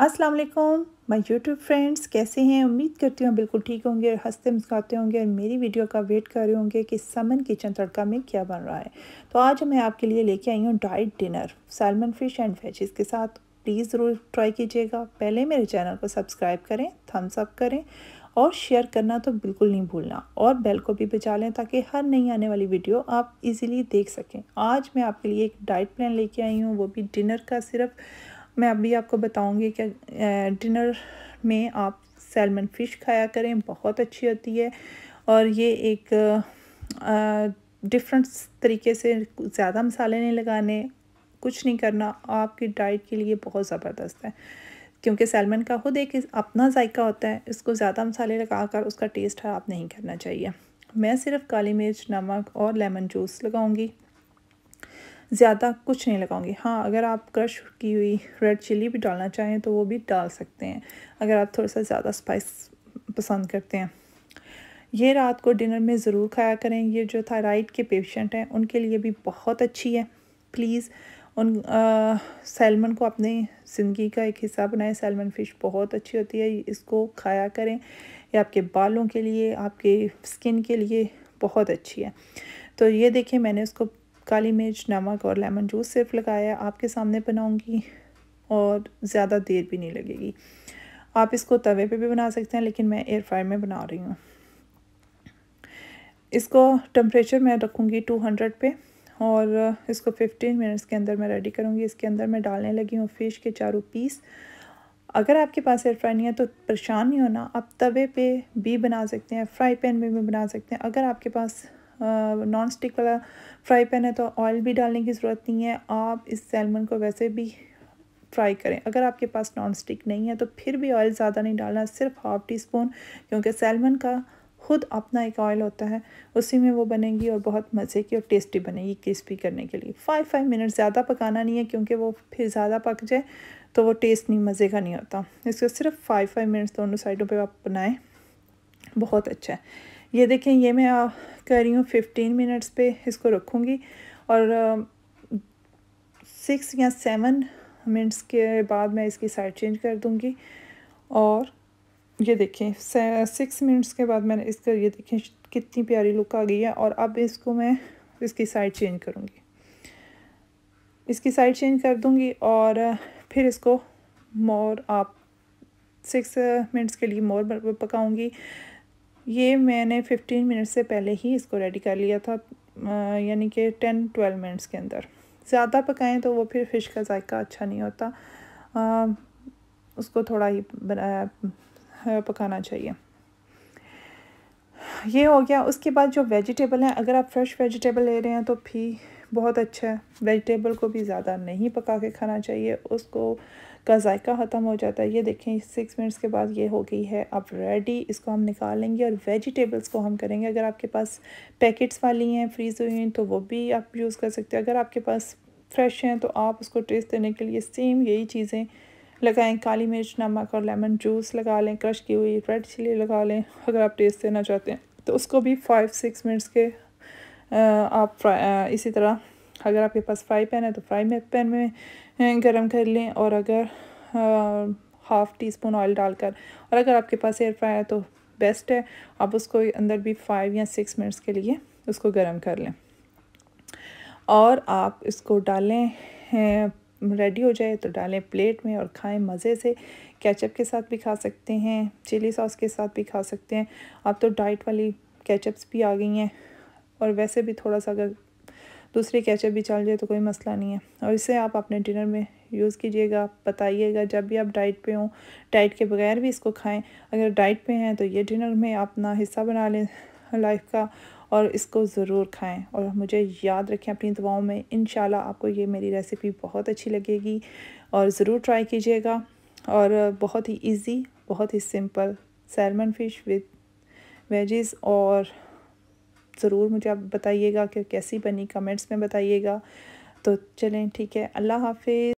अस्सलाम वालेकुम my YouTube friends कैसे हैं उम्मीद करती हूँ बिल्कुल ठीक होंगे और हंसते मुस्काते होंगे और मेरी वीडियो का वेट कर रहे होंगे कि समन किचन तड़का में क्या बन रहा है तो आज मैं आपके लिए लेके आई हूँ diet dinner salmon fish and veg के साथ प्लीज़ ज़रूर ट्राई कीजिएगा पहले मेरे चैनल को सब्सक्राइब करें थम्स अप करें और शेयर करना तो बिल्कुल नहीं भूलना और बेल को भी बचा लें ताकि हर नई आने वाली वीडियो आप इजीली देख सकें आज मैं आपके लिए एक डाइट प्लान लेके आई हूँ वो भी डिनर का सिर्फ मैं अभी आपको बताऊंगी कि डिनर में आप सैलमन फ़िश खाया करें बहुत अच्छी होती है और ये एक डिफरेंट तरीके से ज़्यादा मसाले नहीं लगाने कुछ नहीं करना आपकी डाइट के लिए बहुत ज़बरदस्त है क्योंकि सैलमन का खुद एक अपना जायका होता है इसको ज़्यादा मसाले लगा कर उसका टेस्ट ख़राब नहीं करना चाहिए मैं सिर्फ काली मिर्च नमक और लेमन जूस लगाऊंगी ज़्यादा कुछ नहीं लगाऊंगी हाँ अगर आप क्रश की हुई रेड चिल्ली भी डालना चाहें तो वो भी डाल सकते हैं अगर आप थोड़ा सा ज़्यादा स्पाइस पसंद करते हैं ये रात को डिनर में ज़रूर खाया करें ये जो थायराइड के पेशेंट हैं उनके लिए भी बहुत अच्छी है प्लीज़ उन सैलमन को अपने ज़िंदगी का एक हिस्सा बनाएं सैलमन फ़िश बहुत अच्छी होती है इसको खाया करें ये आपके बालों के लिए आपके स्किन के लिए बहुत अच्छी है तो ये देखिए मैंने उसको काली मिर्च नमक और लेमन जूस सिर्फ लगाया आपके सामने बनाऊंगी और ज़्यादा देर भी नहीं लगेगी आप इसको तवे पे भी बना सकते हैं लेकिन मैं एयर फ्रायर में बना रही हूँ इसको टम्परेचर मैं रखूँगी टू हंड्रेड पे और इसको फिफ्टीन मिनट्स के अंदर मैं रेडी करूँगी इसके अंदर मैं डालने लगी हूँ फ़िश के चारों पीस अगर आपके पास एयर फ्राई नहीं है तो परेशान नहीं होना आप तवे पे भी बना सकते हैं फ्राई पैन में भी बना सकते हैं अगर आपके पास नॉन स्टिक वाला फ्राई पैन है तो ऑयल भी डालने की ज़रूरत नहीं है आप इस सैलमन को वैसे भी फ्राई करें अगर आपके पास नॉन स्टिक नहीं है तो फिर भी ऑयल ज़्यादा नहीं डालना सिर्फ हाफ टी स्पून क्योंकि सैलमन का खुद अपना एक ऑयल होता है उसी में वो बनेगी और बहुत मज़े की और टेस्टी बनेगी क्रिस्पी करने के लिए फाइव फाइव मिनट ज़्यादा पकाना नहीं है क्योंकि वो फिर ज़्यादा पक जाए तो वो टेस्ट नहीं मज़े का नहीं होता इसको सिर्फ फाइव फाइव मिनट्स दोनों साइडों पे आप बनाएं बहुत अच्छा है ये देखें ये मैं कर रही हूँ फिफ्टीन मिनट्स पे इसको रखूँगी और सिक्स या सेवन मिनट्स के बाद मैं इसकी साइड चेंज कर दूँगी और ये देखें सिक्स मिनट्स के बाद मैंने इसका ये देखें कितनी प्यारी लुक आ गई है और अब इसको मैं इसकी साइड चेंज करूँगी इसकी साइड चेंज कर दूँगी और फिर इसको मोर आप सिक्स मिनट्स के लिए मोर पकाऊँगी ये मैंने फिफ्टीन मिनट से पहले ही इसको रेडी कर लिया था यानी कि टेन ट्वेल्व मिनट्स के अंदर ज़्यादा पकाएं तो वो फिर फ़िश का जायका अच्छा नहीं होता आ, उसको थोड़ा ही बना पकाना चाहिए ये हो गया उसके बाद जो वेजिटेबल हैं अगर आप फ्रेश वेजिटेबल ले रहे हैं तो भी बहुत अच्छा है वेजिटेबल को भी ज़्यादा नहीं पका के खाना चाहिए उसको का जायका ख़त्म हो जाता है ये देखें सिक्स मिनट्स के बाद ये हो गई है अब रेडी इसको हम निकाल लेंगे और वेजिटेबल्स को हम करेंगे अगर आपके पास पैकेट्स वाली हैं फ्रीज हुई हैं तो वो भी आप यूज़ कर सकते हैं अगर आपके पास फ्रेश हैं तो आप उसको टेस्ट देने के लिए सेम यही चीज़ें लगाएं काली मिर्च नमक और लेमन जूस लगा लें क्रश की हुई रेड चिली लगा लें अगर आप टेस्ट देना चाहते हैं तो उसको भी फाइव सिक्स मिनट्स के आप इसी तरह अगर आपके पास फ्राई पैन है तो फ्राई में पैन में गर्म कर लें और अगर हाफ़ टी स्पून ऑयल डालकर और अगर आपके पास एयर फ्राई है तो बेस्ट है आप उसको अंदर भी फाइव या सिक्स मिनट्स के लिए उसको गर्म कर लें और आप इसको डालें रेडी हो जाए तो डालें प्लेट में और खाएं मज़े से केचप के साथ भी खा सकते हैं चिली सॉस के साथ भी खा सकते हैं अब तो डाइट वाली केचप्स भी आ गई हैं और वैसे भी थोड़ा सा अगर दूसरी कैचअप भी चल जाए तो कोई मसला नहीं है और इसे आप अपने डिनर में यूज़ कीजिएगा बताइएगा जब भी आप डाइट पे हों डाइट के बगैर भी इसको खाएं अगर डाइट पे हैं तो ये डिनर में अपना हिस्सा बना लें लाइफ का और इसको ज़रूर खाएं और मुझे याद रखें अपनी दवाओं में इन आपको ये मेरी रेसिपी बहुत अच्छी लगेगी और ज़रूर ट्राई कीजिएगा और बहुत ही ईजी बहुत ही simple salmon fish with veggies और ज़रूर मुझे आप बताइएगा कि कैसी बनी कमेंट्स में बताइएगा तो चलें ठीक है अल्लाह हाफिज़